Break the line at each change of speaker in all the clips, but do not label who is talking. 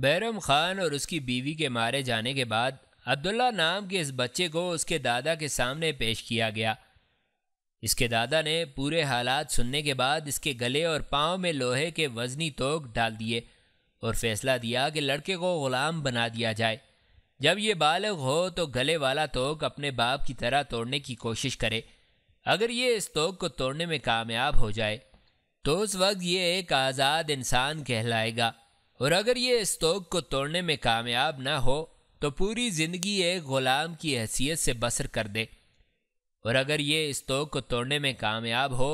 बैरम खान और उसकी बीवी के मारे जाने के बाद अब्दुल्ला नाम के इस बच्चे को उसके दादा के सामने पेश किया गया इसके दादा ने पूरे हालात सुनने के बाद इसके गले और पाँव में लोहे के वजनी तोक डाल दिए और फैसला दिया कि लड़के को ग़ुलाम बना दिया जाए जब ये बालग हो तो गले वाला तोक अपने बाप की तरह तोड़ने की कोशिश करे अगर ये इस तोक को तोड़ने में कामयाब हो जाए तो उस वक्त ये एक आज़ाद इंसान कहलाएगा और अगर ये स्तोक को तोड़ने में कामयाब ना हो तो पूरी जिंदगी एक गुलाम की हैसियत से बसर कर दे और अगर ये स्तोक को तोड़ने में कामयाब हो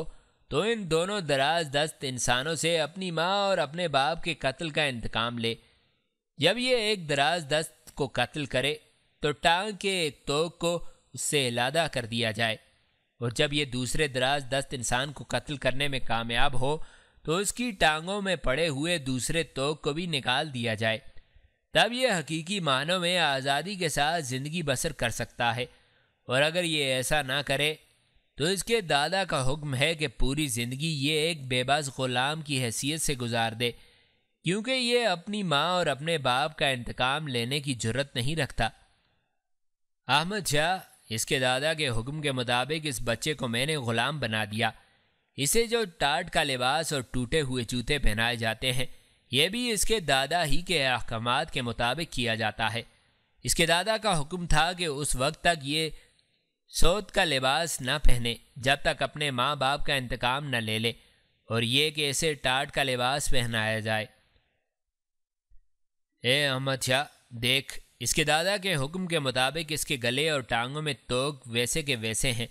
तो इन दोनों दराज दस्त इंसानों से अपनी माँ और अपने बाप के कत्ल का इंतकाम ले जब ये एक दराज दस्त को कत्ल करे तो टांग के एक तोक को उससे इलादा कर दिया जाए और जब ये दूसरे दराज दस्त इंसान को कत्ल करने में कामयाब हो तो उसकी टांगों में पड़े हुए दूसरे तोक को भी निकाल दिया जाए तब यह हकीकी मानों में आज़ादी के साथ ज़िंदगी बसर कर सकता है और अगर ये ऐसा ना करे तो इसके दादा का हुक्म है कि पूरी ज़िंदगी ये एक बेबस ग़ुलाम की हैसियत से गुजार दे क्योंकि ये अपनी माँ और अपने बाप का इंतकाम लेने की जरूरत नहीं रखता अहमद शाह इसके दादा के हुक्म के मुताबिक इस बच्चे को मैंने ग़ुलाम बना दिया इसे जो टाट का लिबास और टूटे हुए जूते पहनाए जाते हैं यह भी इसके दादा ही के अहकाम के मुताबिक किया जाता है इसके दादा का हुक्म था कि उस वक्त तक ये सोत का लिबास ना पहने जब तक अपने माँ बाप का इंतकाम न ले ले और ये कि इसे टाट का लिबास पहनाया जाए ए अहमद शाह देख इसके दादा के हुक्म के मुताबिक इसके गले और टांगों में तोक वैसे के वैसे हैं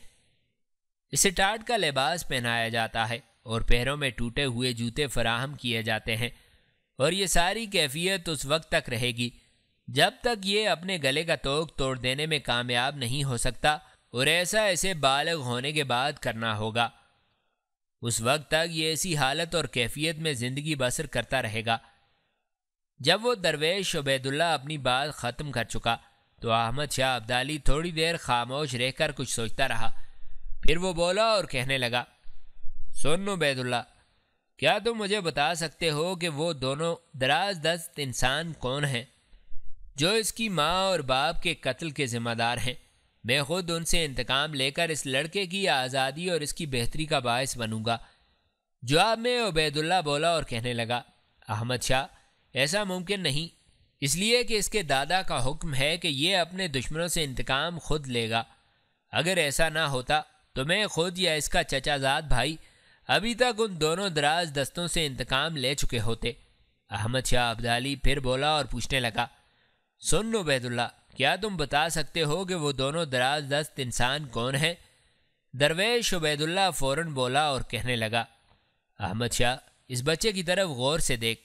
इसे टाट का लिबास पहनाया जाता है और पैरों में टूटे हुए जूते फराहम किए जाते हैं और ये सारी कैफियत उस वक्त तक रहेगी जब तक ये अपने गले का तोक तोड़ देने में कामयाब नहीं हो सकता और ऐसा ऐसे बालग होने के बाद करना होगा उस वक्त तक ये ऐसी हालत और कैफियत में ज़िंदगी बसर करता रहेगा जब वो दरवेश शबैदुल्ला अपनी बात ख़त्म कर चुका तो अहमद शाह अब्दाली थोड़ी देर खामोश रहकर कुछ सोचता रहा फिर वो बोला और कहने लगा सुन बैदुल्ला क्या तुम मुझे बता सकते हो कि वो दोनों दराज दस्त इंसान कौन हैं जो इसकी माँ और बाप के कत्ल के ज़िम्मेदार हैं मैं खुद उनसे इंतकाम लेकर इस लड़के की आज़ादी और इसकी बेहतरी का बायस बनूंगा जवाब में उबैदुल्ला बोला और कहने लगा अहमद शाह ऐसा मुमकिन नहीं इसलिए कि इसके दादा का हुक्म है कि ये अपने दुश्मनों से इंतकाम खुद लेगा अगर ऐसा ना होता तो मैं खुद या इसका चचाजाद भाई अभी तक उन दोनों दराज दस्तों से इंतकाम ले चुके होते अहमद शाह अब्दाली फिर बोला और पूछने लगा सुन लो बैदुल्ला क्या तुम बता सकते हो कि वो दोनों दराज दस्त इंसान कौन हैं दरवेश उबैदुल्ला फ़ौर बोला और कहने लगा अहमद शाह इस बच्चे की तरफ गौर से देख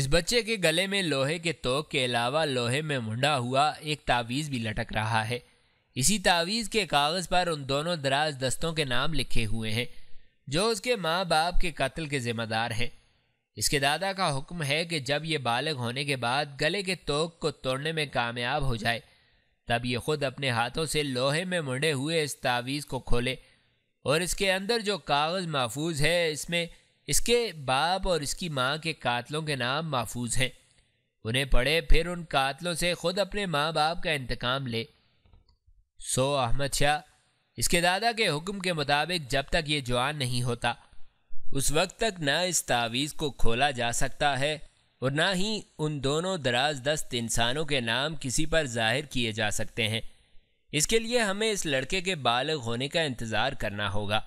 इस बच्चे के गले में लोहे के तोक के अलावा लोहे में मुंडा हुआ एक तावीज़ भी लटक रहा है इसी तावीज़ के कागज़ पर उन दोनों दराज दस्तों के नाम लिखे हुए हैं जो उसके माँ बाप के कत्ल के ज़िम्मेदार हैं इसके दादा का हुक्म है कि जब ये बालग होने के बाद गले के तोक को तोड़ने में कामयाब हो जाए तब ये खुद अपने हाथों से लोहे में मुड़े हुए इस तावीज़ को खोले और इसके अंदर जो कागज़ महफूज है इसमें इसके बाप और इसकी माँ के कातलों के नाम महफूज हैं उन्हें पढ़े फिर उन कातलों से खुद अपने माँ बाप का इंतकाम ले सो अहमद शाह इसके दादा के हुक्म के मुताबिक जब तक ये जवान नहीं होता उस वक्त तक ना इस तावीज़ को खोला जा सकता है और ना ही उन दोनों दराज दस्त इंसानों के नाम किसी पर जाहिर किए जा सकते हैं इसके लिए हमें इस लड़के के बालग होने का इंतज़ार करना होगा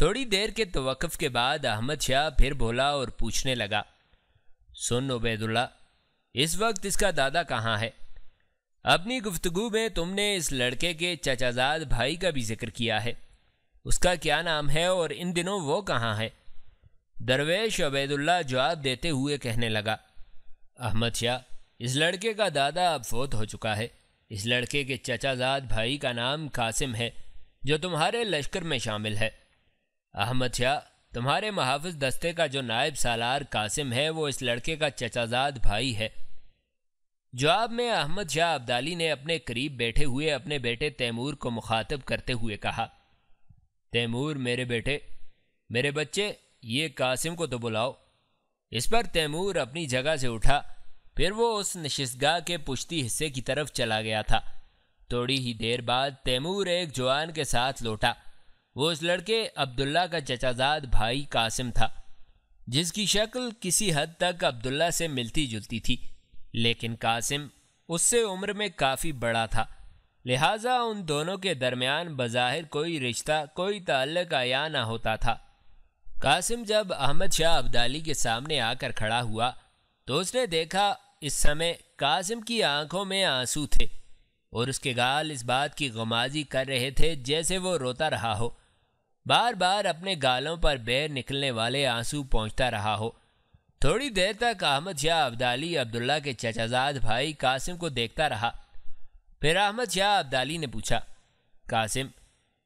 थोड़ी देर के तवक़ के बाद अहमद शाह फिर बोला और पूछने लगा सुन उबैदुल्ला इस वक्त इसका दादा कहाँ है अपनी गुफ्तगु में तुमने इस लड़के के चचाजाद भाई का भी जिक्र किया है उसका क्या नाम है और इन दिनों वो कहाँ है दरवेश अबैदुल्ला जवाब देते हुए कहने लगा अहमद शाह इस लड़के का दादा अब फोत हो चुका है इस लड़के के चचाजाद भाई का नाम कासिम है जो तुम्हारे लश्कर में शामिल है अहमद शाह तुम्हारे महाफज दस्ते का जो नायब सालार कासिम है वो इस लड़के का चचाजाद भाई है जवाब में अहमद शाह अब्दाली ने अपने करीब बैठे हुए अपने बेटे तैमूर को मुखातब करते हुए कहा तैमूर मेरे बेटे मेरे बच्चे ये कासिम को तो बुलाओ इस पर तैमूर अपनी जगह से उठा फिर वो उस नशिशगाह के पुश्ती हिस्से की तरफ चला गया था थोड़ी ही देर बाद तैमूर एक जवान के साथ लौटा वो उस लड़के अब्दुल्ला का चचाजाद भाई कासिम था जिसकी शक्ल किसी हद तक अब्दुल्ला से मिलती जुलती थी लेकिन कासिम उससे उम्र में काफ़ी बड़ा था लिहाजा उन दोनों के दरमियान बज़ाहिर कोई रिश्ता कोई ताल्लक आया ना होता था कासिम जब अहमद शाह अब्दाली के सामने आकर खड़ा हुआ तो उसने देखा इस समय कासिम की आंखों में आंसू थे और उसके गाल इस बात की गमाजी कर रहे थे जैसे वो रोता रहा हो बार बार अपने गालों पर बैर निकलने वाले आंसू पहुंचता रहा हो थोड़ी देर तक अहमद शाह अब्दाली अब्दुल्ला के चचाजाद भाई कासिम को देखता रहा फिर अहमद शाह अब्दाली ने पूछा कासिम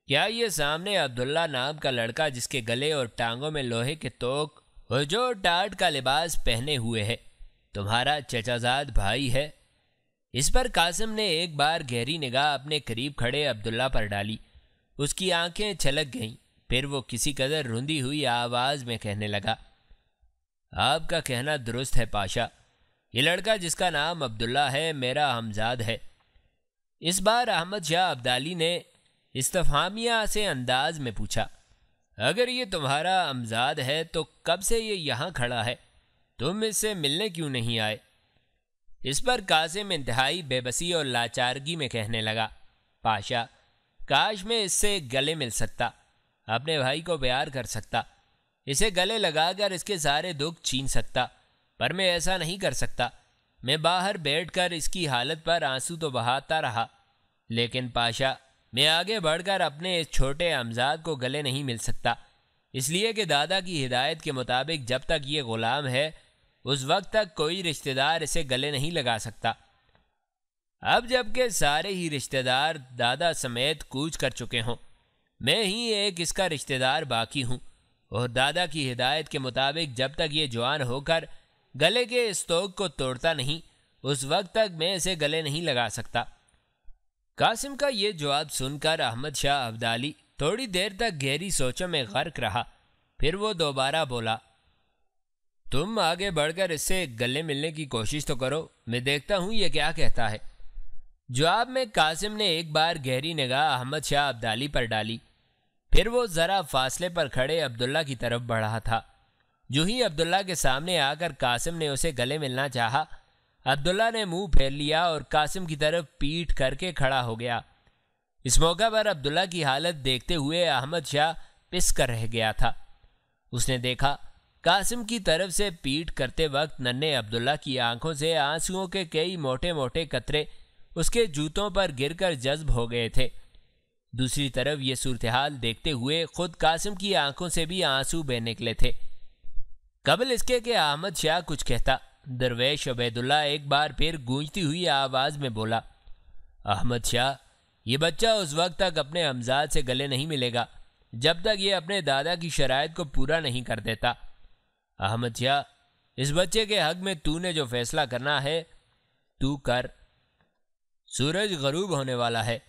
क्या ये सामने अब्दुल्ला नाम का लड़का जिसके गले और टांगों में लोहे के तोक और जो टाट का लिबास पहने हुए है तुम्हारा चचाजाद भाई है इस पर कासिम ने एक बार गहरी निगाह अपने करीब खड़े अब्दुल्ला पर डाली उसकी आंखें छलक गईं फिर वो किसी कदर रुंधी हुई आवाज़ में कहने लगा आपका कहना दुरुस्त है पाशा ये लड़का जिसका नाम अब्दुल्ला है मेरा हमजाद है इस बार अहमद शाह अब्दाली ने इस्तफामिया से अंदाज में पूछा अगर ये तुम्हारा हमजाद है तो कब से ये यहाँ खड़ा है तुम इससे मिलने क्यों नहीं आए इस पर कासिम इंतहाई बेबसी और लाचारगी में कहने लगा पाशा काश मैं इससे गले मिल सकता अपने भाई को प्यार कर सकता इसे गले लगाकर इसके सारे दुख छीन सकता पर मैं ऐसा नहीं कर सकता मैं बाहर बैठकर इसकी हालत पर आंसू तो बहाता रहा लेकिन पाशा मैं आगे बढ़कर अपने इस छोटे अमजाद को गले नहीं मिल सकता इसलिए कि दादा की हिदायत के मुताबिक जब तक ये ग़ुलाम है उस वक्त तक कोई रिश्तेदार इसे गले नहीं लगा सकता अब जबकि सारे ही रिश्तेदार दादा समेत कूच कर चुके हों मैं ही एक इसका रिश्तेदार बाकी हूँ और दादा की हिदायत के मुताबिक जब तक ये जवान होकर गले के इस को तोड़ता नहीं उस वक्त तक मैं इसे गले नहीं लगा सकता कासिम का ये जवाब सुनकर अहमद शाह अब्दाली थोड़ी देर तक गहरी सोचों में गर्क रहा फिर वो दोबारा बोला तुम आगे बढ़कर इससे गले मिलने की कोशिश तो करो मैं देखता हूँ ये क्या कहता है जवाब में कासिम ने एक बार गहरी निगाह अहमद शाह अब्दाली पर डाली फिर वो ज़रा फासले पर खड़े अब्दुल्ला की तरफ बढ़ा था जो ही अब्दुल्ला के सामने आकर कासिम ने उसे गले मिलना चाहा अब्दुल्ला ने मुंह फेर लिया और कासिम की तरफ पीठ करके खड़ा हो गया इस मौका पर अब्दुल्ला की हालत देखते हुए अहमद शाह पिस कर रह गया था उसने देखा कासिम की तरफ से पीठ करते वक्त नन्हे अब्दुल्ला की आंखों से आंसुओं के कई मोटे मोटे कतरे उसके जूतों पर गिरकर जज्ब हो गए थे दूसरी तरफ ये सूरत हाल देखते हुए खुद कासिम की आंखों से भी आंसू बह निकले थे कबल इसके कि अहमद शाह कुछ कहता दरवेश अबैदुल्ला एक बार फिर गूंजती हुई आवाज़ में बोला अहमद शाह ये बच्चा उस वक्त तक अपने हमजाद से गले नहीं मिलेगा जब तक ये अपने दादा की शराय को पूरा नहीं कर देता अहमद शाह इस बच्चे के हक में तूने जो फैसला करना है तू कर सूरज गरूब होने वाला है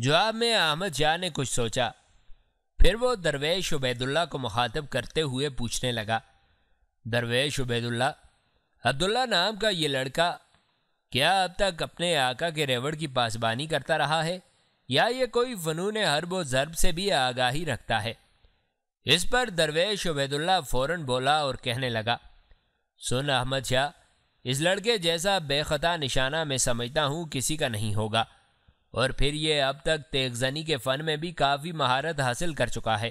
जवाब में अहमद शाह ने कुछ सोचा फिर वो दरवेश उबैदुल्ला को मुखातब करते हुए पूछने लगा दरवेश उबैदुल्ला अब्दुल्ला नाम का ये लड़का क्या अब तक अपने आका के रेवड़ की पासबानी करता रहा है या ये कोई फ़नून हरब ज़रब से भी आगाही रखता है इस पर दरवेश उबैदुल्ला फ़ौर बोला और कहने लगा सुन अहमद शाह इस लड़के जैसा बेखता निशाना मैं समझता हूँ किसी का नहीं होगा और फिर ये अब तक तेगजनी के फन में भी काफ़ी महारत हासिल कर चुका है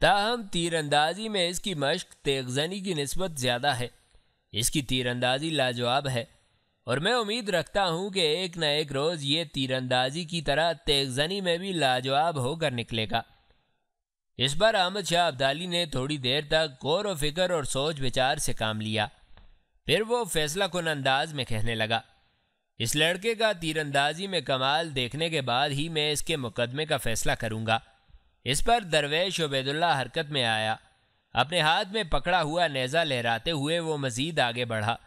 ताहम तीरंदाजी में इसकी मश्क तेगजनी की नस्बत ज़्यादा है इसकी तीरंदाजी लाजवाब है और मैं उम्मीद रखता हूँ कि एक न एक रोज़ ये तीरंदाजी की तरह तेगजनी में भी लाजवाब होकर निकलेगा इस बार अहमद शाह अब्दाली ने थोड़ी देर तक गौर व फिक्र और सोच विचार से काम लिया फिर वो फैसला कन अंदाज में कहने लगा इस लड़के का तीरंदाजी में कमाल देखने के बाद ही मैं इसके मुकदमे का फैसला करूंगा इस पर दरवेश उबैदुल्ला हरकत में आया अपने हाथ में पकड़ा हुआ नेज़ा लहराते हुए वो मज़ीद आगे बढ़ा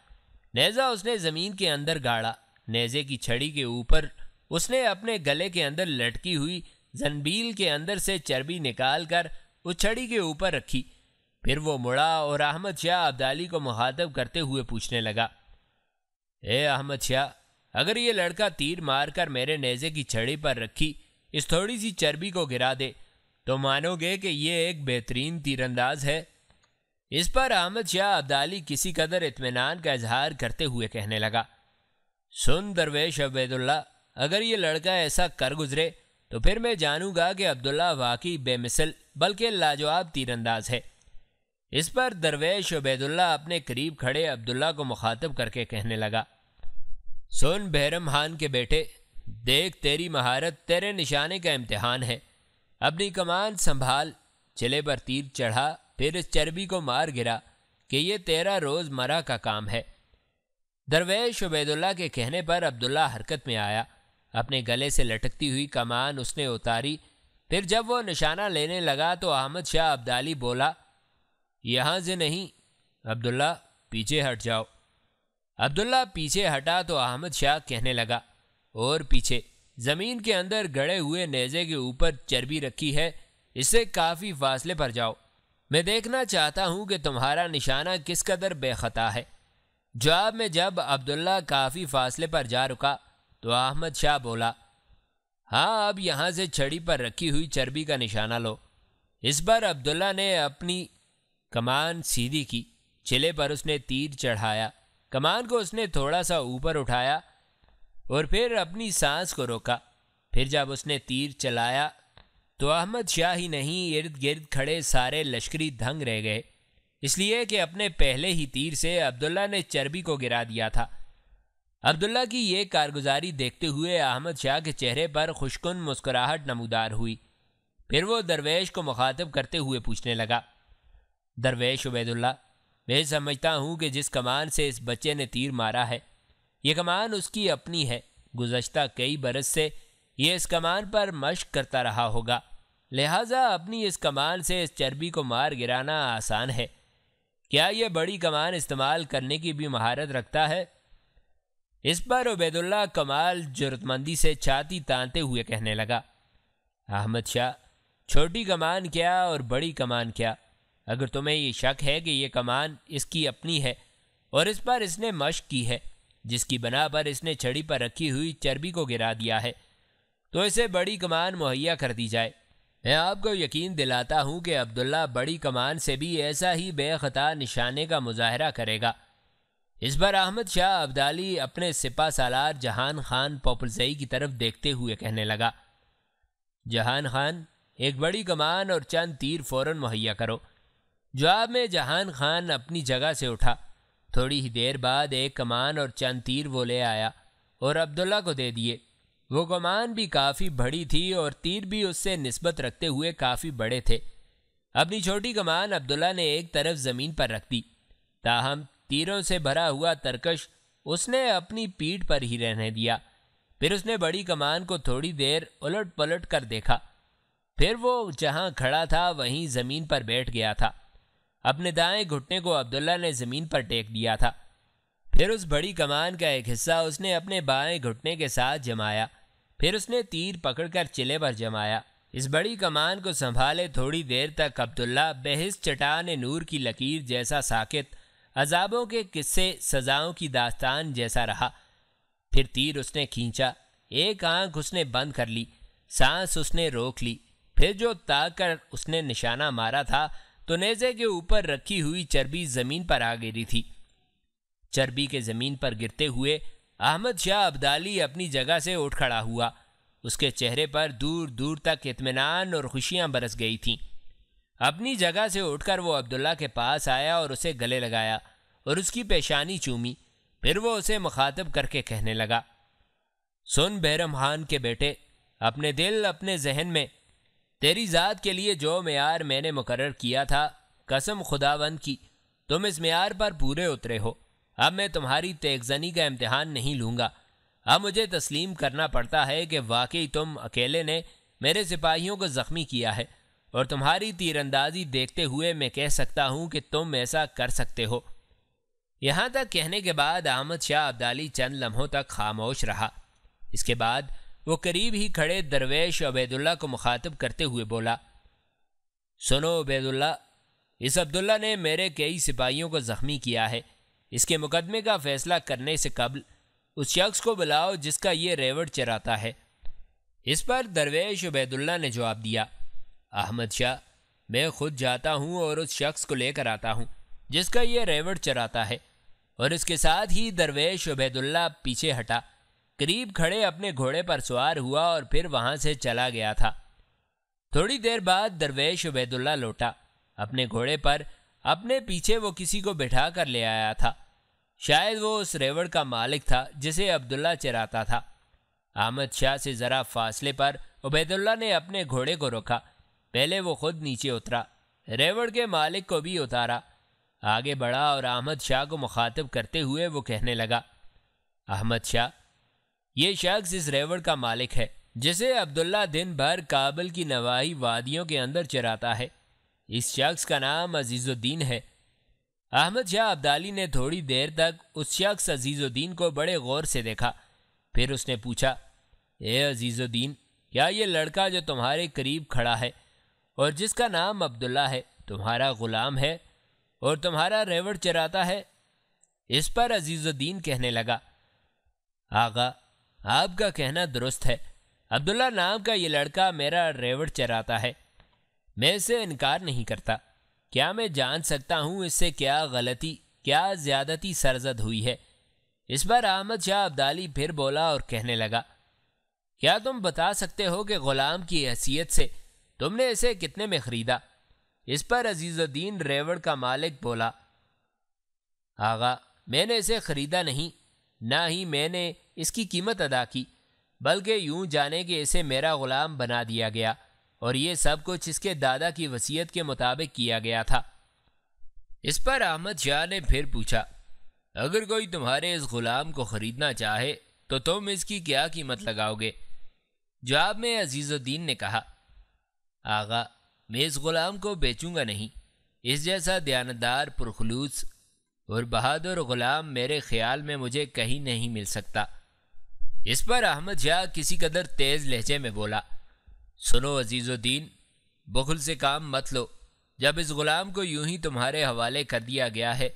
नेज़ा उसने ज़मीन के अंदर गाड़ा नेज़े की छड़ी के ऊपर उसने अपने गले के अंदर लटकी हुई जनबील के अंदर से चर्बी निकाल कर उस छड़ी के ऊपर रखी फिर वो मुड़ा और अहमद शाह अब्दाली को मुखातब करते हुए पूछने लगा ए अहमद शाह अगर ये लड़का तीर मारकर मेरे नेजे की छड़ी पर रखी इस थोड़ी सी चर्बी को गिरा दे तो मानोगे कि यह एक बेहतरीन तीरंदाज है इस पर अहमद शाह अब्दाली किसी कदर इतमान का इजहार करते हुए कहने लगा सुन दरवेश अबैदुल्ला अगर ये लड़का ऐसा कर गुजरे तो फिर मैं जानूंगा कि अब्दुल्ला वाकई बेमिसल बल्कि लाजवाब तीरंदाज है इस पर दरवेश अबैदुल्ला अपने करीब खड़े अब्दुल्ला को मुखातब करके कहने लगा सुन बहरम खान के बेटे देख तेरी महारत तेरे निशाने का इम्तहान है अपनी कमान संभाल चले पर तीर चढ़ा फिर इस चर्बी को मार गिरा कि ये तेरा रोज़मर्रा का काम है दरवेश उबैदुल्ला के कहने पर अब्दुल्ला हरकत में आया अपने गले से लटकती हुई कमान उसने उतारी फिर जब वो निशाना लेने लगा तो अहमद शाह अब्दाली बोला यहाँ से नहीं अब्दुल्ला पीछे हट जाओ अब्दुल्ला पीछे हटा तो अहमद शाह कहने लगा और पीछे ज़मीन के अंदर गड़े हुए नेज़े के ऊपर चर्बी रखी है इससे काफ़ी फासले पर जाओ मैं देखना चाहता हूँ कि तुम्हारा निशाना किस कदर बेखता है जवाब में जब अब्दुल्ला काफ़ी फासले पर जा रुका तो अहमद शाह बोला हाँ अब यहाँ से छड़ी पर रखी हुई चर्बी का निशाना लो इस बार अब्दुल्ला ने अपनी कमान सीधी की चिले पर उसने तीर चढ़ाया कमान को उसने थोड़ा सा ऊपर उठाया और फिर अपनी सांस को रोका फिर जब उसने तीर चलाया तो अहमद शाह ही नहीं इर्द गिर्द खड़े सारे लश्करी दंग रह गए इसलिए कि अपने पहले ही तीर से अब्दुल्ला ने चर्बी को गिरा दिया था अब्दुल्ला की ये कारगुजारी देखते हुए अहमद शाह के चेहरे पर खुशकुन मुस्कुराहट नमदार हुई फिर वो दरवेश को मुखातब करते हुए पूछने लगा दरवेश उबैदुल्ला मैं समझता हूँ कि जिस कमान से इस बच्चे ने तीर मारा है ये कमान उसकी अपनी है गुजशत कई बरस से ये इस कमान पर मश्क करता रहा होगा लिहाजा अपनी इस कमान से इस चर्बी को मार गिराना आसान है क्या यह बड़ी कमान इस्तेमाल करने की भी महारत रखता है इस पर उबैदुल्ला कमाल जरूरतमंदी से छाती तानते हुए कहने लगा अहमद शाह छोटी कमान क्या और बड़ी कमान क्या अगर तुम्हें ये शक है कि ये कमान इसकी अपनी है और इस पर इसने मश की है जिसकी बना पर इसने छड़ी पर रखी हुई चर्बी को गिरा दिया है तो इसे बड़ी कमान मुहैया कर दी जाए मैं आपको यकीन दिलाता हूँ कि अब्दुल्ला बड़ी कमान से भी ऐसा ही बेखता निशाने का मुजाहरा करेगा इस पर अहमद शाह अब्दाली अपने सिपा सालार जहान खान पोपलजई की तरफ देखते हुए कहने लगा जहान खान एक बड़ी कमान और चंद तीर फौरन मुहैया करो जवाब में जहान खान अपनी जगह से उठा थोड़ी ही देर बाद एक कमान और चंद तीर वो ले आया और अब्दुल्ला को दे दिए वो कमान भी काफ़ी बड़ी थी और तीर भी उससे नस्बत रखते हुए काफ़ी बड़े थे अपनी छोटी कमान अब्दुल्ला ने एक तरफ ज़मीन पर रख दी ताहम तीरों से भरा हुआ तरकश उसने अपनी पीठ पर ही रहने दिया फिर उसने बड़ी कमान को थोड़ी देर उलट पलट कर देखा फिर वो जहाँ खड़ा था वहीं ज़मीन पर बैठ गया था अपने दाएं घुटने को अब्दुल्ला ने जमीन पर टेक दिया था फिर उस बड़ी कमान का एक हिस्सा उसने अपने बाएं घुटने के साथ जमाया फिर उसने तीर पकड़कर चिले पर जमाया इस बड़ी कमान को संभाले थोड़ी देर तक अब्दुल्ला बहस चटान नूर की लकीर जैसा साकित अजाबों के किस्से सजाओं की दास्तान जैसा रहा फिर तीर उसने खींचा एक आंख उसने बंद कर ली सांस उसने रोक ली फिर जो ताक कर उसने निशाना मारा था तो नेजे के ऊपर रखी हुई चर्बी जमीन पर आ गिरी थी चर्बी के जमीन पर गिरते हुए अहमद शाह अब्दाली अपनी जगह से उठ खड़ा हुआ उसके चेहरे पर दूर दूर तक इतमान और खुशियां बरस गई थीं अपनी जगह से उठकर वो अब्दुल्ला के पास आया और उसे गले लगाया और उसकी पेशानी चूमी फिर वो उसे मुखातब करके कहने लगा सुन बहरम खान के बेटे अपने दिल अपने जहन में तेरी ज़ात के लिए जो मैार मैंने मुकर किया था कसम खुदावंद की तुम इस मैार पर पूरे उतरे हो अब मैं तुम्हारी तेगजनी का इम्तहान नहीं लूँगा अब मुझे तस्लीम करना पड़ता है कि वाकई तुम अकेले ने मेरे सिपाहियों को ज़ख्मी किया है और तुम्हारी तीरंदाजी देखते हुए मैं कह सकता हूँ कि तुम ऐसा कर सकते हो यहाँ तक कहने के बाद अहमद शाह अब्दाली चंद लम्हों तक खामोश रहा इसके बाद वो करीब ही खड़े दरवेश अबैदुल्ला को मुखातब करते हुए बोला सुनो अबैदुल्ला इस अब्दुल्ला ने मेरे कई सिपाहियों को जख्मी किया है इसके मुकदमे का फैसला करने से कबल उस शख्स को बुलाओ जिसका ये रेवड़ चराता है इस पर दरवेश अबैदुल्ला ने जवाब दिया अहमद शाह मैं खुद जाता हूँ और उस शख्स को लेकर आता हूँ जिसका ये रेवड़ चराता है और इसके साथ ही दरवेश अबैदुल्ला पीछे हटा करीब खड़े अपने घोड़े पर सवार हुआ और फिर वहां से चला गया था थोड़ी देर बाद दरवेश उबैदुल्ला लौटा अपने घोड़े पर अपने पीछे वो किसी को बिठा कर ले आया था शायद वो उस रेवड़ का मालिक था जिसे अब्दुल्ला चराता था अहमद शाह से ज़रा फासले पर उबैदुल्ला ने अपने घोड़े को रोका पहले वो खुद नीचे उतरा रेवड़ के मालिक को भी उतारा आगे बढ़ा और अहमद शाह को मुखातब करते हुए वो कहने लगा अहमद शाह ये शख्स इस रेवड़ का मालिक है जिसे अब्दुल्ला दिन भर काबल की नवाही वादियों के अंदर चराता है इस शख्स का नाम अजीज़ुद्दीन है अहमद शाह अब्दाली ने थोड़ी देर तक उस शख्स अजीज़ुद्दीन को बड़े गौर से देखा फिर उसने पूछा ए अजीज़ुद्दीन क्या ये लड़का जो तुम्हारे करीब खड़ा है और जिसका नाम अब्दुल्ला है तुम्हारा ग़ुलाम है और तुम्हारा रेवड़ चराता है इस पर अजीज़ुद्दीन कहने लगा आगा आपका कहना दुरुस्त है अब्दुल्ला नाम का ये लड़का मेरा रेवड़ चराता है मैं इसे इनकार नहीं करता क्या मैं जान सकता हूँ इससे क्या गलती क्या ज़्यादती सरजद हुई है इस बार अहमद शाह अब्दाली फिर बोला और कहने लगा क्या तुम बता सकते हो कि ग़ुलाम की हैसियत से तुमने इसे कितने में ख़रीदा इस पर अजीज़ुद्दीन रेवड़ का मालिक बोला आगा मैंने इसे ख़रीदा नहीं ना ही मैंने इसकी कीमत अदा की बल्कि यूं जाने कि इसे मेरा ग़ुलाम बना दिया गया और ये सब कुछ इसके दादा की वसीयत के मुताबिक किया गया था इस पर अहमद शाह ने फिर पूछा अगर कोई तुम्हारे इस ग़ुलाम को ख़रीदना चाहे तो तुम इसकी क्या कीमत लगाओगे जवाब में अजीज़ुद्दीन ने कहा आगा मैं इस ग़ुलाम को बेचूंगा नहीं इस जैसा दयानदार पुरखलूस और बहादुर ग़ुलाम मेरे ख्याल में मुझे कहीं नहीं मिल सकता इस पर अहमद शाह किसी कदर तेज लहजे में बोला सुनो अजीज़ुद्दीन बखुल से काम मत लो जब इस गुलाम को यूं ही तुम्हारे हवाले कर दिया गया है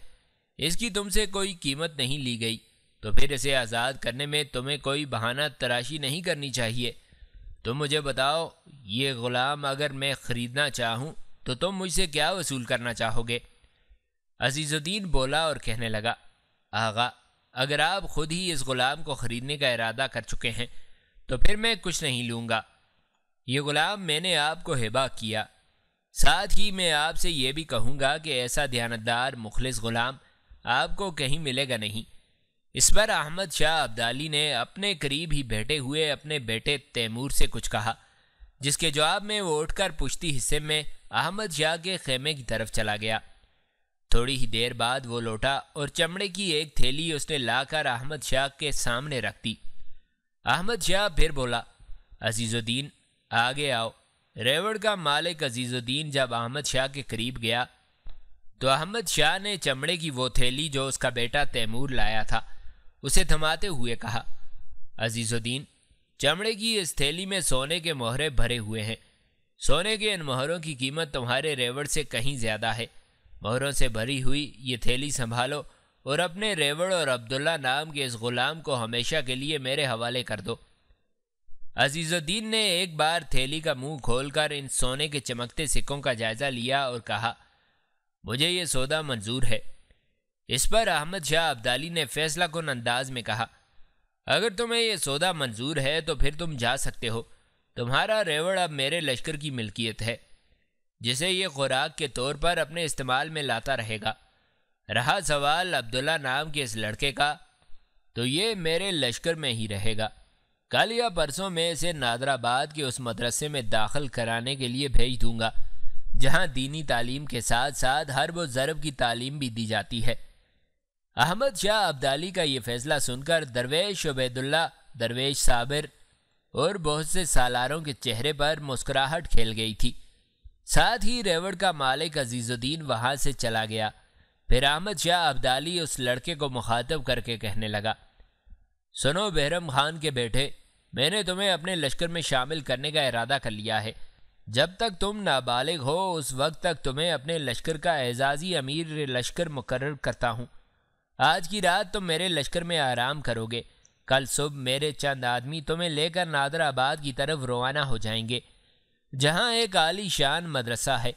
इसकी तुमसे कोई कीमत नहीं ली गई तो फिर इसे आज़ाद करने में तुम्हें कोई बहाना तराशी नहीं करनी चाहिए तुम मुझे बताओ ये ग़ुलाम अगर मैं ख़रीदना चाहूँ तो तुम मुझसे क्या वसूल करना चाहोगे अजीज़ुद्दीन बोला और कहने लगा आगा अगर आप खुद ही इस ग़ुलाम को ख़रीदने का इरादा कर चुके हैं तो फिर मैं कुछ नहीं लूँगा ये ग़ुलाम मैंने आपको हिबा किया साथ ही मैं आपसे ये भी कहूँगा कि ऐसा ध्यानदार मुखलिस ग़ुलाम आपको कहीं मिलेगा नहीं इस पर अहमद शाह अब्दाली ने अपने करीब ही बैठे हुए अपने बेटे तैमूर से कुछ कहा जिसके जवाब में वो उठकर पुश्ती हिस्से में अहमद शाह के खेमे की तरफ चला गया थोड़ी ही देर बाद वो लौटा और चमड़े की एक थैली उसने लाकर अहमद शाह के सामने रख दी अहमद शाह फिर बोला अजीज़ुद्दीन आगे आओ रेवड़ का मालिक अजीज़ुद्दीन जब अहमद शाह के करीब गया तो अहमद शाह ने चमड़े की वो थैली जो उसका बेटा तैमूर लाया था उसे थमाते हुए कहा अजीज़ुद्दीन चमड़े की इस थैली में सोने के मोहरे भरे हुए हैं सोने के इन मोहरों की कीमत तुम्हारे रेवड़ से कहीं ज़्यादा है मोहरों से भरी हुई ये थैली संभालो और अपने रेवड़ और अब्दुल्ला नाम के इस गुलाम को हमेशा के लिए मेरे हवाले कर दो अजीजुद्दीन ने एक बार थैली का मुंह खोलकर इन सोने के चमकते सिक्कों का जायज़ा लिया और कहा मुझे ये सौदा मंजूर है इस पर अहमद शाह अब्दाली ने फैसला कन अंदाज में कहा अगर तुम्हें यह सौदा मंजूर है तो फिर तुम जा सकते हो तुम्हारा रेवड़ अब मेरे लश्कर की मिल्कियत है जिसे ये खुराक के तौर पर अपने इस्तेमाल में लाता रहेगा रहा सवाल अब्दुल्ला नाम के इस लड़के का तो ये मेरे लश्कर में ही रहेगा कल या परसों में इसे नादराबाद के उस मदरसे में दाखिल कराने के लिए भेज दूंगा जहाँ दीनी तालीम के साथ साथ हर वो ज़रब की तालीम भी दी जाती है अहमद शाह अब्दाली का ये फैसला सुनकर दरवेश उबैदुल्ला दरवेश साबिर और बहुत से सालारों के चेहरे पर मुस्कुराहट खेल गई थी साथ ही रेवड़ का मालिक अजीजुद्दीन वहाँ से चला गया फिर अहमद शाह अब्दाली उस लड़के को मुखातब करके कहने लगा सुनो बहरम खान के बेटे मैंने तुम्हें अपने लश्कर में शामिल करने का इरादा कर लिया है जब तक तुम नाबालिग हो उस वक्त तक तुम्हें अपने लश्कर का एजाजी अमीर लश्कर मुकर करता हूँ आज की रात तुम मेरे लश्कर में आराम करोगे कल सुबह मेरे चंद आदमी तुम्हें लेकर नादराबाद की तरफ रवाना हो जाएंगे जहाँ एक आलीशान मदरसा है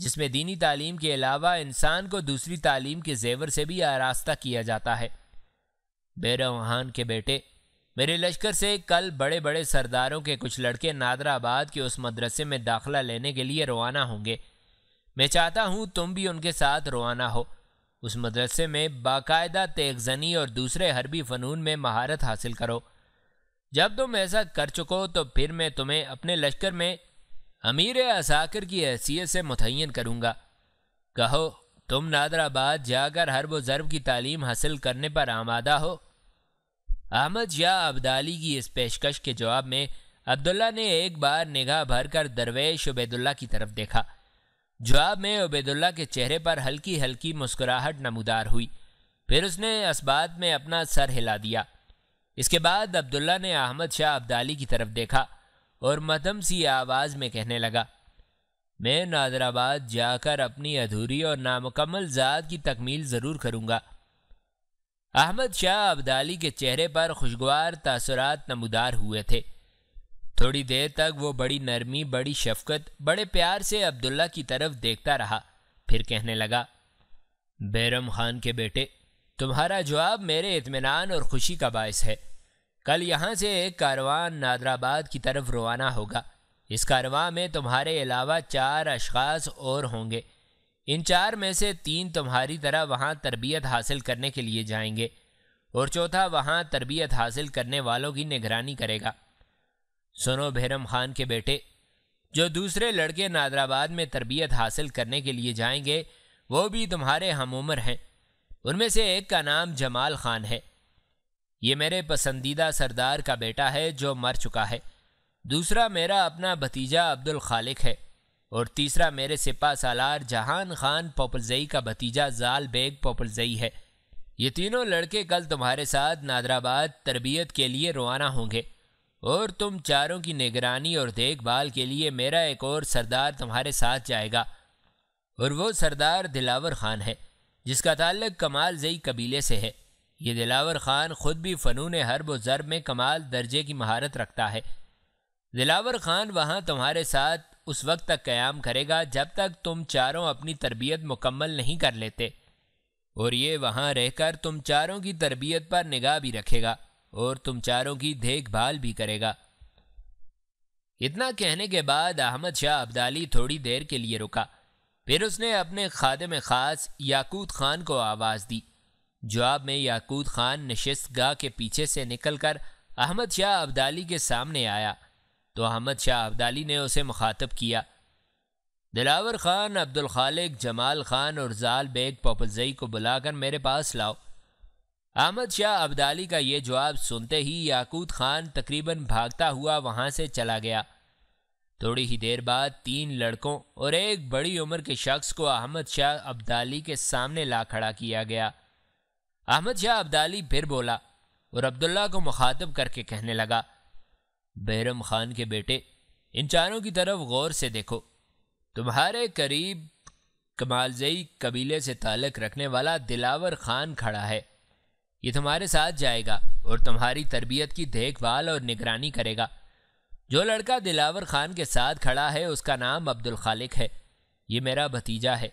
जिसमें दीनी तालीम के अलावा इंसान को दूसरी तालीम के जेवर से भी आरास्ता किया जाता है बेरोहान के बेटे मेरे लश्कर से कल बड़े बड़े सरदारों के कुछ लड़के नादराबाद के उस मदरसे में दाखिला लेने के लिए रवाना होंगे मैं चाहता हूँ तुम भी उनके साथ रवाना हो उस मदरसे में बाकायदा तेगजनी और दूसरे हरबी फ़नून में महारत हासिल करो जब तुम ऐसा कर चुको तो फिर मैं तुम्हें अपने लश्कर में अमीर असाकर की हैसियत से मुतन करूँगा कहो तुम नादराबाद जाकर हर वो ज़रब की तालीम हासिल करने पर आमादा हो अहमद शाह अब्दाली की इस पेशकश के जवाब में अब्दुल्ला ने एक बार निगाह भरकर दरवेश उबैदुल्ला की तरफ देखा जवाब में उबैदुल्ला के चेहरे पर हल्की हल्की मुस्कुराहट नमदार हुई फिर उसने इस्बात में अपना सर हिला दिया इसके बाद अब्दुल्ला ने अहमद शाह अब्दाली की तरफ देखा और मदम सी आवाज़ में कहने लगा मैं नादराबाद जाकर अपनी अधूरी और नामुकम्मल ज़ात की तकमील ज़रूर करूँगा अहमद शाह अब्दाली के चेहरे पर खुशगवार तासरात नमदार हुए थे थोड़ी देर तक वो बड़ी नरमी बड़ी शफकत बड़े प्यार से अब्दुल्ला की तरफ देखता रहा फिर कहने लगा बैरम खान के बेटे तुम्हारा जवाब मेरे इतमान और खुशी का बायस है कल यहाँ से एक कारवां नादराबाद की तरफ रवाना होगा इस कारवां में तुम्हारे अलावा चार अशखास और होंगे इन चार में से तीन तुम्हारी तरह वहाँ तरबियत हासिल करने के लिए जाएंगे और चौथा वहाँ तरबियत हासिल करने वालों की निगरानी करेगा सुनो भैरम खान के बेटे जो दूसरे लड़के नादराबाद में तरबियत हासिल करने के लिए जाएंगे वो भी तुम्हारे हम उम्र हैं उनमें से एक का नाम जमाल खान है ये मेरे पसंदीदा सरदार का बेटा है जो मर चुका है दूसरा मेरा अपना भतीजा अब्दुल खालिक है और तीसरा मेरे सिपा सालार जहान खान पोपलजई का भतीजा जाल बेग पोपलजई है ये तीनों लड़के कल तुम्हारे साथ नादराबाद तरबियत के लिए रवाना होंगे और तुम चारों की निगरानी और देखभाल के लिए मेरा एक और सरदार तुम्हारे साथ जाएगा और वो सरदार दिलावर खान है जिसका ताल्लक कमाल जई कबीले से है ये दिलावर ख़ान ख़ुद भी फ़नून हरब व ज़रब में कमाल दर्जे की महारत रखता है दिलावर ख़ान वहाँ तुम्हारे साथ उस वक्त तक क़्याम करेगा जब तक तुम चारों अपनी तरबियत मुकम्मल नहीं कर लेते और ये वहाँ रहकर तुम चारों की तरबियत पर निगाह भी रखेगा और तुम चारों की देखभाल भी करेगा इतना कहने के बाद अहमद शाह अब्दाली थोड़ी देर के लिए रुका फिर उसने अपने खादम ख़ास याकूत खान को आवाज़ दी जवाब में याकूत खान नशस्त गाह के पीछे से निकलकर अहमद शाह अब्दाली के सामने आया तो अहमद शाह अब्दाली ने उसे मुखातब किया दिलावर खान अब्दुल खालिक जमाल खान और जाल बेग पोपजई को बुलाकर मेरे पास लाओ अहमद शाह अब्दाली का ये जवाब सुनते ही याकूत खान तकरीबन भागता हुआ वहाँ से चला गया थोड़ी ही देर बाद तीन लड़कों और एक बड़ी उम्र के शख्स को अहमद शाह अब्दाली के सामने ला खड़ा किया गया अहमद शाह अब्दाली फिर बोला और अब्दुल्ला को मुखातब करके कहने लगा बहरम खान के बेटे इन चारों की तरफ गौर से देखो तुम्हारे करीब कमालजई कबीले से ताल्लक रखने वाला दिलावर खान खड़ा है ये तुम्हारे साथ जाएगा और तुम्हारी तरबियत की देखभाल और निगरानी करेगा जो लड़का दिलावर खान के साथ खड़ा है उसका नाम अब्दुल खालिक है ये मेरा भतीजा है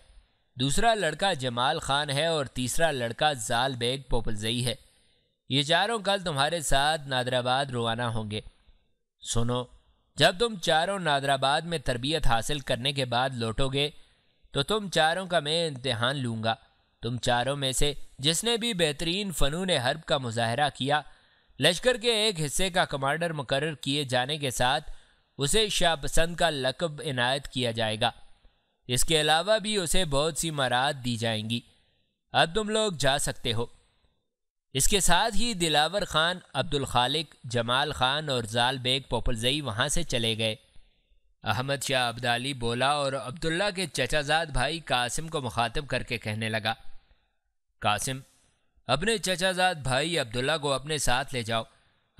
दूसरा लड़का जमाल खान है और तीसरा लड़का जाल बेग पोपलजई है ये चारों कल तुम्हारे साथ नादराबाद रवाना होंगे सुनो जब तुम चारों नादराबाद में तरबियत हासिल करने के बाद लौटोगे तो तुम चारों का मैं इम्तहान लूँगा तुम चारों में से जिसने भी बेहतरीन फ़नून हर्ब का मुजाहरा किया लश्कर के एक हिस्से का कमांडर मुकर किए जाने के साथ उसे शाह पसंद का लकब इनायत किया जाएगा इसके अलावा भी उसे बहुत सी मराद दी जाएंगी अब तुम लोग जा सकते हो इसके साथ ही दिलावर खान अब्दुल खालिक जमाल खान और जाल बेग पोपलजई वहाँ से चले गए अहमद शाह अब्दाली बोला और अब्दुल्ला के चचाजाद भाई कासिम को मुखातब करके कहने लगा कासिम अपने चचाजाद भाई अब्दुल्ला को अपने साथ ले जाओ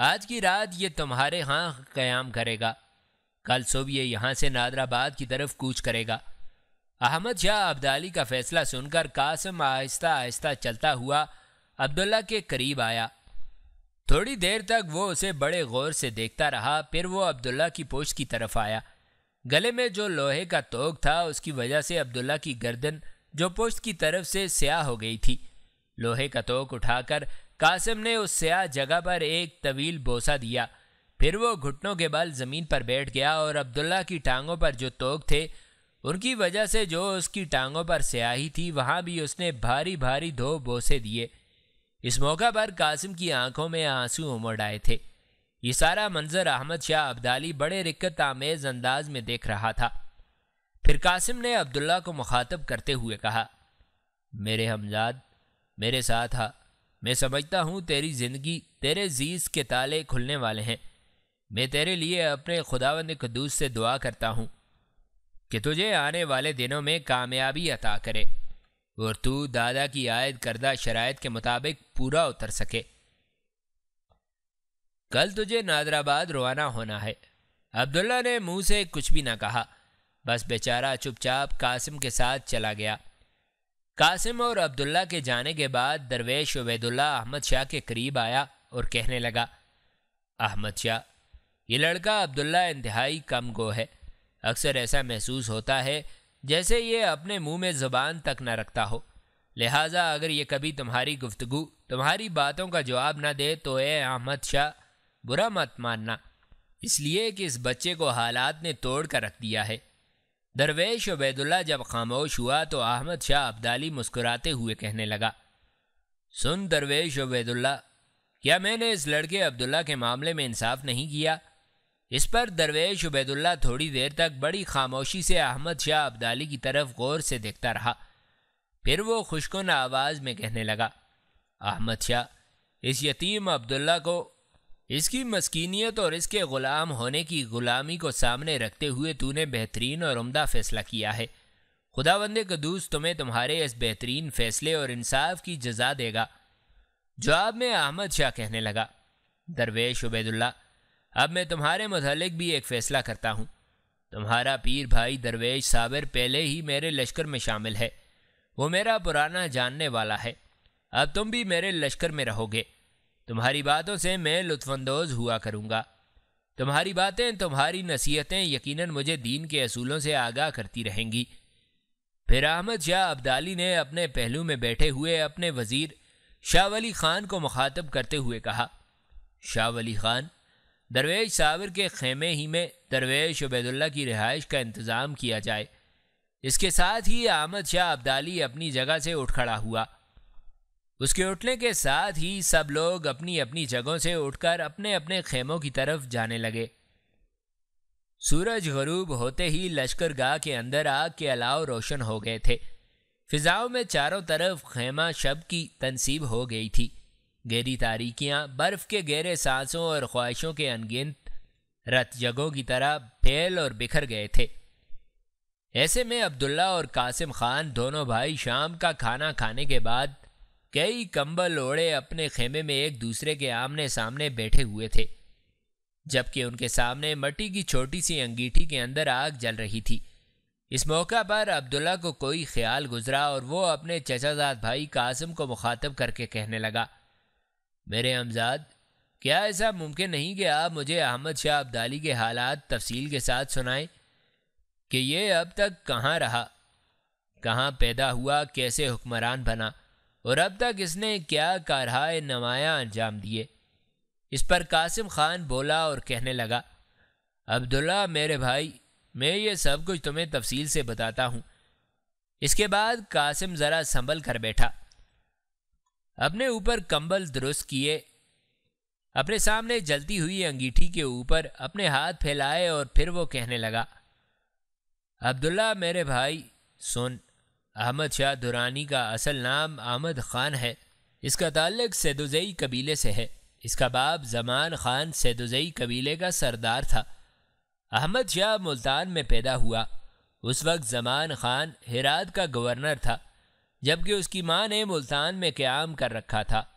आज की रात ये तुम्हारे यहाँ क़्याम करेगा कल सुबह ये यहाँ से नादराबाद की तरफ कूच करेगा अहमद शाह अब्दाली का फैसला सुनकर कासिम आहिस्ता आहिस्ता चलता हुआ अब्दुल्ला के करीब आया थोड़ी देर तक वो उसे बड़े गौर से देखता रहा फिर वो अब्दुल्ला की पोस्ट की तरफ आया गले में जो लोहे का तोक था उसकी वजह से अब्दुल्ला की गर्दन जो पोस्ट की तरफ से स्याह हो गई थी लोहे का तोक उठाकर कासिम ने उस स्याह जगह पर एक तवील बोसा दिया फिर वो घुटनों के बल ज़मीन पर बैठ गया और अब्दुल्ला की टांगों पर जो तोक थे उनकी वजह से जो उसकी टांगों पर स्याही थी वहाँ भी उसने भारी भारी धो बोसे दिए इस मौका पर कासिम की आंखों में आंसू उमड़ आए थे ये सारा मंजर अहमद शाह अब्दाली बड़े रिक्कत आमेज अंदाज में देख रहा था फिर कासिम ने अब्दुल्ला को मुखातब करते हुए कहा मेरे हमजाद मेरे साथ हा मैं समझता हूँ तेरी ज़िंदगी तेरे जीज के ताले खुलने वाले हैं मैं तेरे लिए अपने खुदावंद कदूस से दुआ करता हूँ कि तुझे आने वाले दिनों में कामयाबी अता करे और तू दादा की आयद करदा शराय के मुताबिक पूरा उतर सके कल तुझे नादराबाद रवाना होना है अब्दुल्ला ने मुंह से कुछ भी ना कहा बस बेचारा चुपचाप कासिम के साथ चला गया कासिम और अब्दुल्ला के जाने के बाद दरवेश वैदुल्ला अहमद शाह के करीब आया और कहने लगा अहमद शाह ये लड़का अब्दुल्ला इंतहाई कम गो है अक्सर ऐसा महसूस होता है जैसे ये अपने मुंह में ज़ुबान तक न रखता हो लिहाजा अगर ये कभी तुम्हारी गुफ्तगु तुम्हारी बातों का जवाब ना दे तो ए अहमद शाह बुरा मत मानना इसलिए कि इस बच्चे को हालात ने तोड़ कर रख दिया है दरवेश वैदुल्ला जब खामोश हुआ तो अहमद शाह अब्दाली मुस्कुराते हुए कहने लगा सुन दरवेश वैदुल्ला क्या मैंने इस लड़के अब्दुल्ला के मामले में इंसाफ नहीं किया इस पर दरवेश उबैदुल्ला थोड़ी देर तक बड़ी खामोशी से अहमद शाह अब्दाली की तरफ गौर से देखता रहा फिर वो खुशकुन आवाज़ में कहने लगा अहमद शाह इस यतीम अब्दुल्ला को इसकी मस्कीनियत और इसके ग़ुलाम होने की ग़ुलामी को सामने रखते हुए तूने बेहतरीन और उम्दा फ़ैसला किया है खुदावंद कदूस तुम्हें तुम्हारे इस बेहतरीन फ़ैसले और इंसाफ की जजा देगा जवाब में अहमद शाह कहने लगा दरवेश उबैदुल्ला अब मैं तुम्हारे मतलब भी एक फ़ैसला करता हूँ तुम्हारा पीर भाई दरवेज़ साबिर पहले ही मेरे लश्कर में शामिल है वो मेरा पुराना जानने वाला है अब तुम भी मेरे लश्कर में रहोगे तुम्हारी बातों से मैं लुफ़ानंदोज़ हुआ करूँगा तुम्हारी बातें तुम्हारी नसीहतें यकीनन मुझे दीन के असूलों से आगाह करती रहेंगी फिर अहमद शाह अब्दाली ने अपने पहलू में बैठे हुए अपने वज़ीर शाह वली ख़ान को मुखातब करते हुए कहा शाह वली ख़ान दरवेश सावर के खेमे ही में दरवेश उबैदुल्ला की रिहाइश का इंतज़ाम किया जाए इसके साथ ही आमद शाह अब्दाली अपनी जगह से उठ खड़ा हुआ उसके उठने के साथ ही सब लोग अपनी अपनी जगहों से उठकर अपने अपने खेमों की तरफ जाने लगे सूरज गरूब होते ही लश्कर गाह के अंदर आग के अलाव रोशन हो गए थे फिजाओं में चारों तरफ खेमा शब की तनसीब हो गई थी गहरी तारीखियाँ बर्फ़ के गहरे सांसों और ख्वाहिशों के अनगिनत रत जगों की तरह फैल और बिखर गए थे ऐसे में अब्दुल्ला और कासिम खान दोनों भाई शाम का खाना खाने के बाद कई कंबल ओढ़े अपने खेमे में एक दूसरे के आमने सामने बैठे हुए थे जबकि उनके सामने मट्टी की छोटी सी अंगीठी के अंदर आग जल रही थी इस मौका पर अब्दुल्ला को कोई ख्याल गुजरा और वो अपने चचाजाद भाई कासिम को मुखातब करके कहने लगा मेरे हमजाद क्या ऐसा मुमकिन नहीं कि आप मुझे अहमद शाह अब्दाली के हालात तफसील के साथ सुनाएं कि ये अब तक कहाँ रहा कहाँ पैदा हुआ कैसे हुक्मरान बना और अब तक इसने क्या कारहाय नमाया अंजाम दिए इस पर कासिम खान बोला और कहने लगा अब्दुल्ला मेरे भाई मैं ये सब कुछ तुम्हें तफसील से बताता हूँ इसके बाद कासिम ज़रा संभल कर बैठा अपने ऊपर कंबल दुरुस्त किए अपने सामने जलती हुई अंगीठी के ऊपर अपने हाथ फैलाए और फिर वो कहने लगा अब्दुल्ला मेरे भाई सुन अहमद शाह दुरानी का असल नाम अहमद ख़ान है इसका ताल्लक सैदुज़ई कबीले से है इसका बाप जमान ख़ान सैदुज़ई कबीले का सरदार था अहमद शाह मुल्तान में पैदा हुआ उस वक्त जमान ख़ान हिरात का गवर्नर था जबकि उसकी माँ ने मुल्तान में क्याम कर रखा था